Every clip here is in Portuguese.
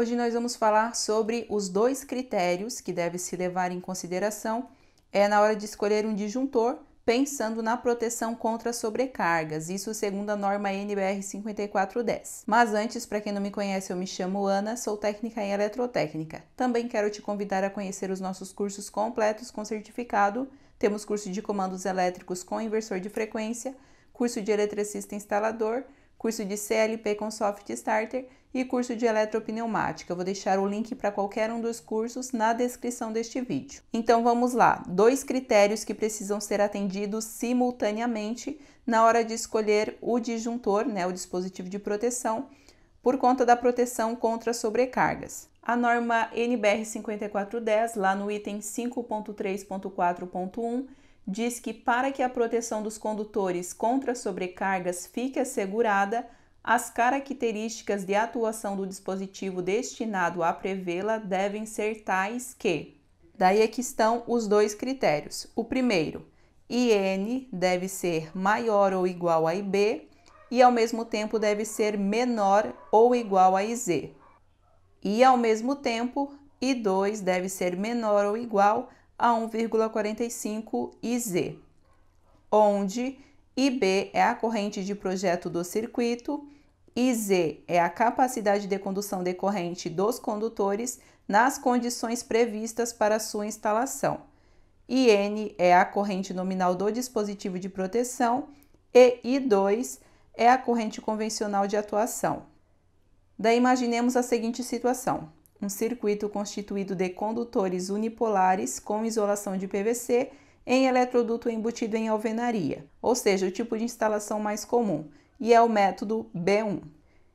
Hoje nós vamos falar sobre os dois critérios que deve se levar em consideração é na hora de escolher um disjuntor, pensando na proteção contra sobrecargas, isso segundo a norma NBR 5410. Mas antes, para quem não me conhece, eu me chamo Ana, sou técnica em eletrotécnica. Também quero te convidar a conhecer os nossos cursos completos com certificado. Temos curso de comandos elétricos com inversor de frequência, curso de eletricista instalador, curso de CLP com Soft Starter e curso de eletropneumática. Eu vou deixar o link para qualquer um dos cursos na descrição deste vídeo. Então vamos lá, dois critérios que precisam ser atendidos simultaneamente na hora de escolher o disjuntor, né, o dispositivo de proteção, por conta da proteção contra sobrecargas. A norma NBR 5410, lá no item 5.3.4.1, diz que para que a proteção dos condutores contra sobrecargas fique assegurada, as características de atuação do dispositivo destinado a prevê-la devem ser tais que. Daí é que estão os dois critérios. O primeiro, IN deve ser maior ou igual a IB e ao mesmo tempo deve ser menor ou igual a IZ. E ao mesmo tempo, I2 deve ser menor ou igual a 1,45 IZ, onde IB é a corrente de projeto do circuito, IZ é a capacidade de condução decorrente dos condutores nas condições previstas para sua instalação. IN é a corrente nominal do dispositivo de proteção e I2 é a corrente convencional de atuação. Daí imaginemos a seguinte situação: um circuito constituído de condutores unipolares com isolação de PVC em eletroduto embutido em alvenaria, ou seja, o tipo de instalação mais comum, e é o método B1.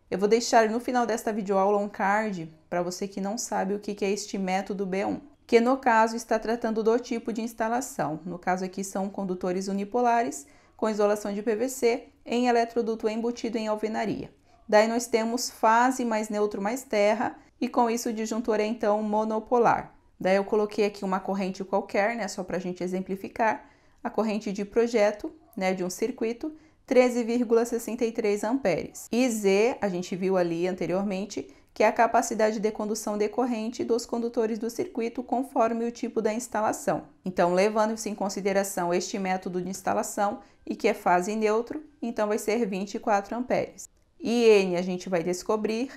Eu vou deixar no final desta videoaula um card para você que não sabe o que é este método B1, que no caso está tratando do tipo de instalação. No caso aqui são condutores unipolares com isolação de PVC em eletroduto embutido em alvenaria. Daí nós temos fase mais neutro mais terra, e com isso o disjuntor é então monopolar. Daí eu coloquei aqui uma corrente qualquer, né, só para a gente exemplificar, a corrente de projeto, né, de um circuito, 13,63 amperes. E Z, a gente viu ali anteriormente, que é a capacidade de condução decorrente dos condutores do circuito conforme o tipo da instalação. Então, levando-se em consideração este método de instalação e que é fase neutro, então vai ser 24 amperes. E N a gente vai descobrir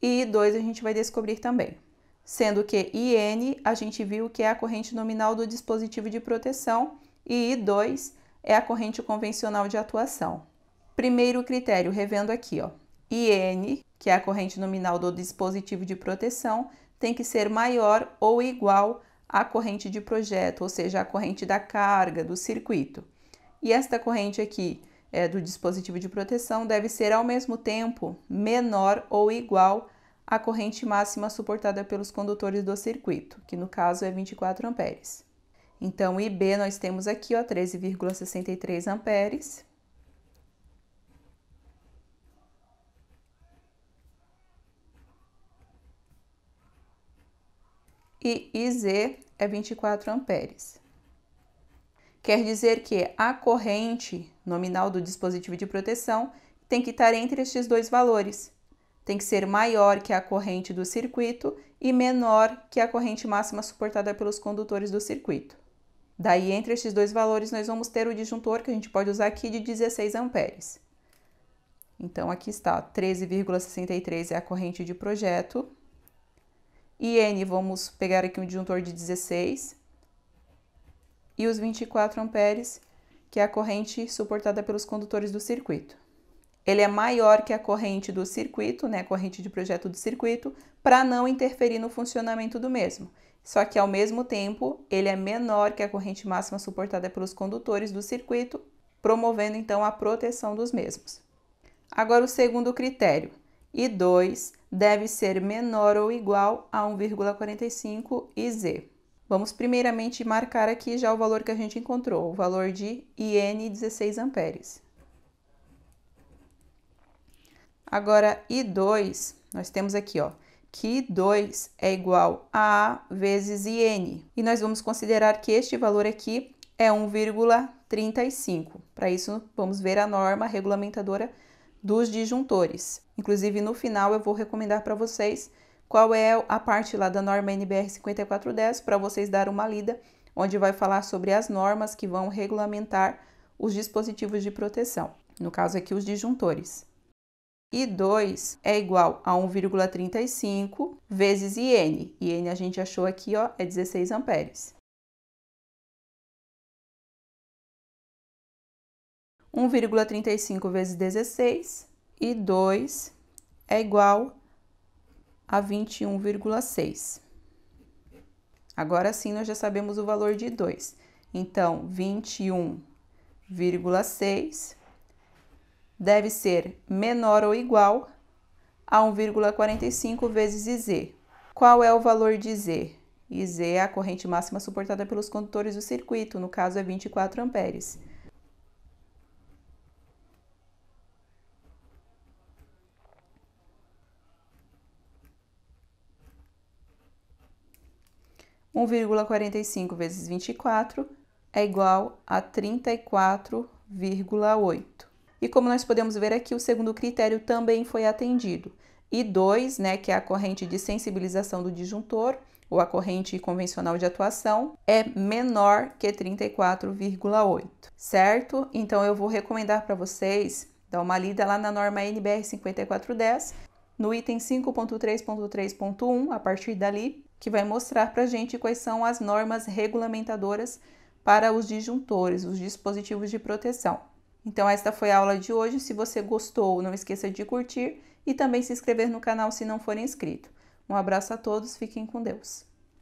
e I2 a gente vai descobrir também. Sendo que IN a gente viu que é a corrente nominal do dispositivo de proteção e I2 é a corrente convencional de atuação. Primeiro critério, revendo aqui, ó. IN, que é a corrente nominal do dispositivo de proteção, tem que ser maior ou igual à corrente de projeto, ou seja, a corrente da carga do circuito. E esta corrente aqui, é, do dispositivo de proteção deve ser ao mesmo tempo menor ou igual à corrente máxima suportada pelos condutores do circuito, que no caso é 24 amperes. Então, IB nós temos aqui, 13,63 amperes. E IZ é 24 amperes. Quer dizer que a corrente nominal do dispositivo de proteção tem que estar entre estes dois valores. Tem que ser maior que a corrente do circuito e menor que a corrente máxima suportada pelos condutores do circuito. Daí, entre estes dois valores, nós vamos ter o disjuntor que a gente pode usar aqui de 16 amperes. Então, aqui está 13,63 é a corrente de projeto. E N, vamos pegar aqui um disjuntor de 16, e os 24 amperes, que é a corrente suportada pelos condutores do circuito. Ele é maior que a corrente do circuito, né, a corrente de projeto do circuito, para não interferir no funcionamento do mesmo. Só que ao mesmo tempo, ele é menor que a corrente máxima suportada pelos condutores do circuito, promovendo então a proteção dos mesmos. Agora o segundo critério, I2 deve ser menor ou igual a 1,45 IZ. Vamos primeiramente marcar aqui já o valor que a gente encontrou, o valor de IN 16 amperes. Agora, I2, nós temos aqui, ó, que I2 é igual a A vezes IN. E nós vamos considerar que este valor aqui é 1,35. Para isso, vamos ver a norma regulamentadora dos disjuntores. Inclusive, no final, eu vou recomendar para vocês qual é a parte lá da norma NBR 5410 para vocês dar uma lida, onde vai falar sobre as normas que vão regulamentar os dispositivos de proteção, no caso aqui os disjuntores. E 2 é igual a 1,35 vezes IN. IN a gente achou aqui, ó, é 16 amperes. 1,35 vezes 16 e 2 é igual a 21,6. Agora sim, nós já sabemos o valor de 2. Então, 21,6 deve ser menor ou igual a 1,45 vezes IZ. Qual é o valor de IZ? IZ é a corrente máxima suportada pelos condutores do circuito, no caso é 24 amperes. 1,45 vezes 24 é igual a 34,8. E como nós podemos ver aqui, o segundo critério também foi atendido. E 2, né, que é a corrente de sensibilização do disjuntor, ou a corrente convencional de atuação, é menor que 34,8, certo? Então eu vou recomendar para vocês dar uma lida lá na norma NBR 5410, no item 5.3.3.1, a partir dali, que vai mostrar para a gente quais são as normas regulamentadoras para os disjuntores, os dispositivos de proteção. Então, esta foi a aula de hoje. Se você gostou, não esqueça de curtir e também se inscrever no canal se não for inscrito. Um abraço a todos, fiquem com Deus.